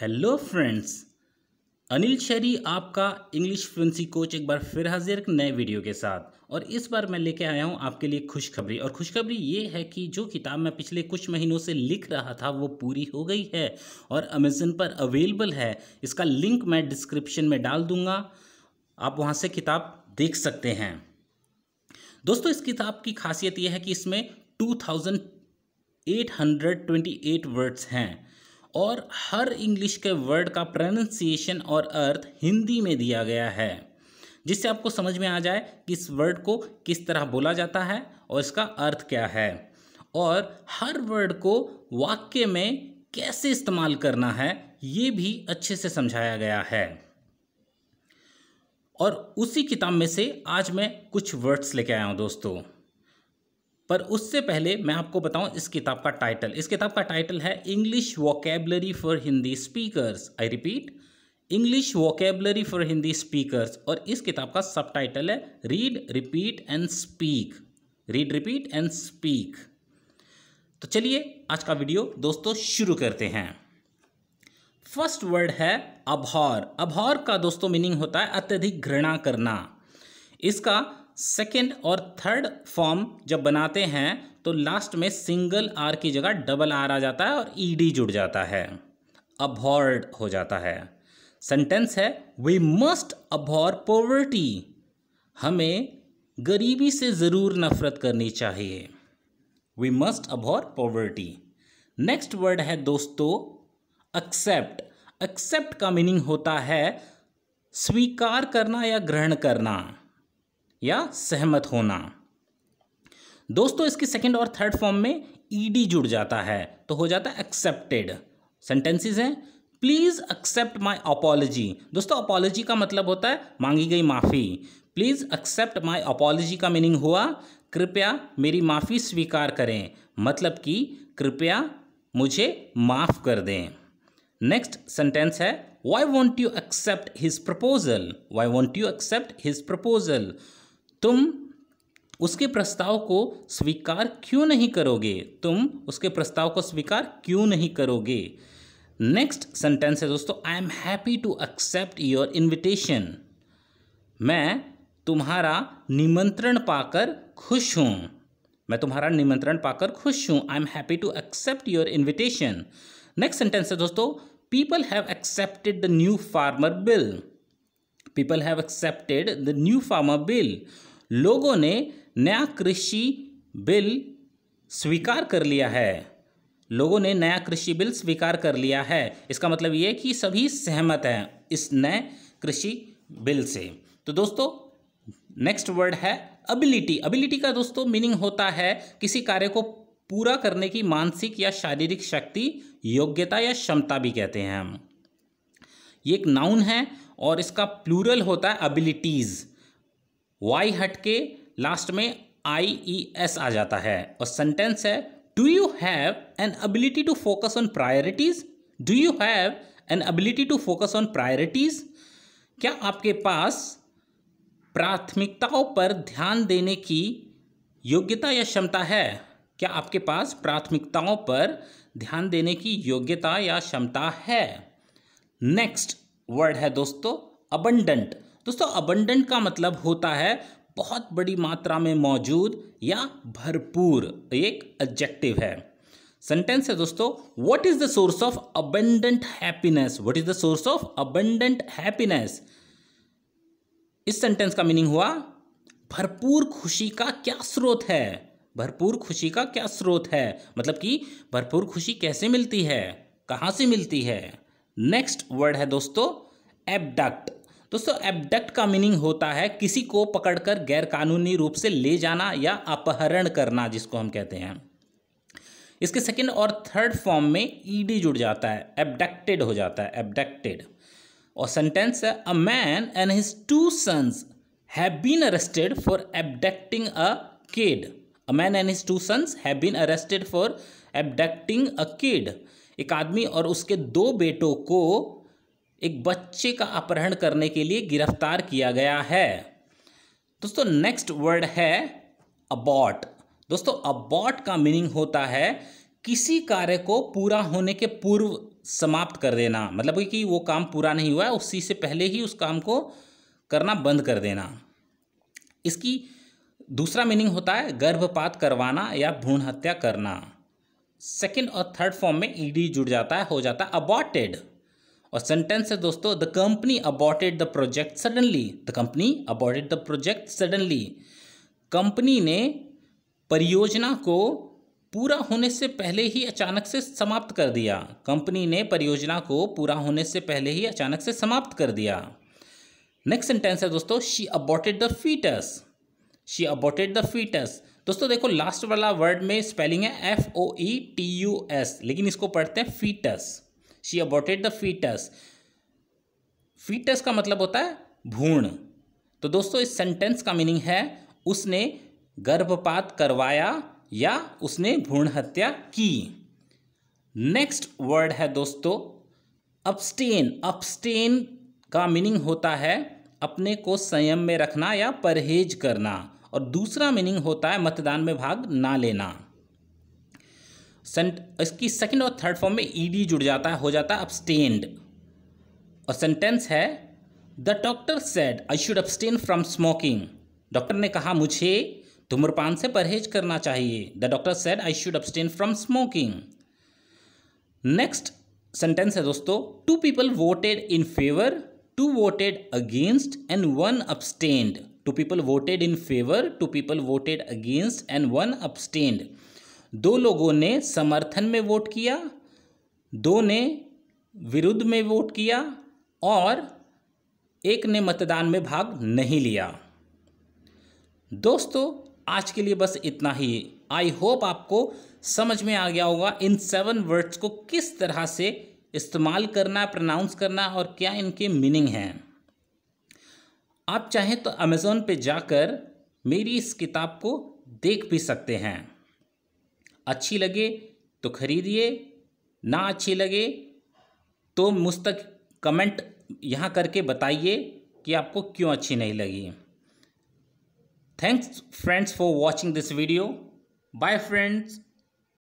hello friends Anil शरी आपका English fluency coach एक बार फिर हाजिर एक नए वीडियो के साथ और इस बार मैं लेके आया हूँ आपके लिए खुशखबरी और खुशखबरी ये है कि जो किताब मैं पिछले कुछ महीनों से लिख रहा था वो पूरी हो गई है और अमेज़न पर अवेलेबल है इसका लिंक मैं डिस्क्रिप्शन में डाल दूँगा आप वहाँ से किताब देख सकते हैं दोस्तों इस किताब की खासियत यह है कि इसमें two thousand eight hundred twenty eight words हैं और हर इंग्लिश के वर्ड का प्रोनंसिएशन और अर्थ हिंदी में दिया गया है जिससे आपको समझ में आ जाए कि इस वर्ड को किस तरह बोला जाता है और इसका अर्थ क्या है और हर वर्ड को वाक्य में कैसे इस्तेमाल करना है ये भी अच्छे से समझाया गया है और उसी किताब में से आज मैं कुछ वर्ड्स लेके आया हूँ दोस्तों पर उससे पहले मैं आपको बताऊं इस किताब का टाइटल इस किताब का टाइटल है English vocabulary for Hindi speakers I repeat English vocabulary for Hindi speakers और इस किताब का सब टाइटल है read repeat and speak read repeat and speak तो चलिए आज का वीडियो दोस्तों शुरू करते हैं फर्स्ट वर्ड है अभार अभार का दोस्तों मीनिंग होता है अत्यधिक घृणा करना इसका सेकेंड और थर्ड फॉर्म जब बनाते हैं तो लास्ट में सिंगल आर की जगह डबल आर आ जाता है और ई e जुड़ जाता है अभॉर्ड हो जाता है सेंटेंस है वी मस्ट अभॉर पॉवर्टी हमें गरीबी से ज़रूर नफरत करनी चाहिए we must abhor poverty next word है दोस्तों एक्सेप्ट एक्सेप्ट का मीनिंग होता है स्वीकार करना या ग्रहण करना या सहमत होना दोस्तों इसके सेकंड और थर्ड फॉर्म में ईडी जुड़ जाता है तो हो जाता है एक्सेप्टेड सेंटेंसेस हैं प्लीज़ एक्सेप्ट माय अपॉलॉजी दोस्तों अपॉलॉजी का मतलब होता है मांगी गई माफ़ी प्लीज़ एक्सेप्ट माय अपॉलॉजी का मीनिंग हुआ कृपया मेरी माफ़ी स्वीकार करें मतलब कि कृपया मुझे माफ़ कर दें नेक्स्ट सेंटेंस है why won't you accept his proposal why won't you accept his proposal तुम उसके प्रस्ताव को स्वीकार क्यों नहीं करोगे तुम उसके प्रस्ताव को स्वीकार क्यों नहीं करोगे नेक्स्ट सेंटेंस है दोस्तों I am happy to accept your invitation मैं तुम्हारा निमंत्रण पाकर खुश हूँ मैं तुम्हारा निमंत्रण पाकर खुश हूँ I am happy to accept your invitation next sentence है दोस्तों people have accepted the new farmer bill people have accepted the new farmer bill लोगों ने नया कृषि बिल स्वीकार कर लिया है लोगों ने नया कृषि बिल स्वीकार कर लिया है इसका मतलब ये कि सभी सहमत हैं इस नए कृषि बिल से तो दोस्तों नेक्स्ट वर्ड है अबिलिटी अबिलिटी का दोस्तों मीनिंग होता है किसी कार्य को पूरा करने की मानसिक या शारीरिक शक्ति योग्यता या क्षमता भी कहते हैं हम ये एक नाउन है और इसका प्लूरल होता है अबिलिटीज़ वाई हट के लास्ट में आई ई एस आ जाता है और सेंटेंस है do you have an ability to focus on priorities do you have an ability to focus on priorities क्या आपके पास प्राथमिकताओं पर ध्यान देने की योग्यता या क्षमता है क्या आपके पास प्राथमिकताओं पर ध्यान देने की योग्यता या क्षमता है नेक्स्ट वर्ड है दोस्तों अबंडंट दोस्तों अबंडेंट का मतलब होता है बहुत बड़ी मात्रा में मौजूद या भरपूर तो एक एडजेक्टिव है सेंटेंस है दोस्तों what is the source of abundant happiness what is the source of abundant happiness इस सेंटेंस का मीनिंग हुआ भरपूर खुशी का क्या स्रोत है भरपूर खुशी का क्या स्रोत है मतलब कि भरपूर खुशी कैसे मिलती है कहां से मिलती है नेक्स्ट वर्ड है दोस्तों एबडक्ट दोस्तों एबडक्ट का मीनिंग होता है किसी को पकड़कर गैरकानूनी रूप से ले जाना या अपहरण करना जिसको हम कहते हैं इसके सेकेंड और थर्ड फॉर्म में ईडी जुड़ जाता है एबडक्टेड हो जाता है एबडक्टेड और सेंटेंस है a man and his two sons have been arrested for abducting a kid a man and his two sons have been arrested for abducting a kid एक आदमी और उसके दो बेटों को एक बच्चे का अपहरण करने के लिए गिरफ्तार किया गया है दोस्तों नेक्स्ट वर्ड है अबॉट दोस्तों अबॉट का मीनिंग होता है किसी कार्य को पूरा होने के पूर्व समाप्त कर देना मतलब कि वो काम पूरा नहीं हुआ है उसी से पहले ही उस काम को करना बंद कर देना इसकी दूसरा मीनिंग होता है गर्भपात करवाना या भ्रूण हत्या करना सेकेंड और थर्ड फॉर्म में ईडी e जुड़ जाता है हो जाता है अबॉटेड और सेंटेंस है दोस्तों the company aborted the project suddenly the company aborted the project suddenly company ने परियोजना को पूरा होने से पहले ही अचानक से समाप्त कर दिया कंपनी ने परियोजना को पूरा होने से पहले ही अचानक से समाप्त कर दिया नेक्स्ट सेंटेंस है दोस्तों she aborted the foetus she aborted the foetus दोस्तों देखो लास्ट वाला वर्ड में स्पेलिंग है F O E T U S लेकिन इसको पढ़ते हैं foetus she aborted the foetus foetus का मतलब होता है भूण तो दोस्तों इस सेंटेंस का मीनिंग है उसने गर्भपात करवाया या उसने भ्रूण हत्या की नेक्स्ट वर्ड है दोस्तों अपस्टेन अपस्टेन का मीनिंग होता है अपने को संयम में रखना या परहेज करना और दूसरा मीनिंग होता है मतदान में भाग ना लेना इसकी सेकंड और थर्ड फॉर्म में ईडी जुड़ जाता है हो जाता है अपस्टेंड और सेंटेंस है the doctor said I should abstain from smoking doctor ने कहा मुझे धूम्रपान से परहेज करना चाहिए the doctor said I should abstain from smoking next sentence है दोस्तों two people voted in favour two voted against and one abstained two people voted in favour two people voted against and one abstained दो लोगों ने समर्थन में vote किया दो ने विरुद्ध में वोट किया और एक ने मतदान में भाग नहीं लिया दोस्तों आज के लिए बस इतना ही आई होप आपको समझ में आ गया होगा इन सेवन वर्ड्स को किस तरह से इस्तेमाल करना प्रनाउंस करना और क्या इनके मीनिंग हैं आप चाहें तो अमेज़ोन पे जाकर मेरी इस किताब को देख भी सकते हैं अच्छी लगे तो खरीदिए ना अच्छी लगे तो मुझ तक कमेंट यहाँ करके बताइए कि आपको क्यों अच्छी नहीं लगी thanks friends for watching this video bye friends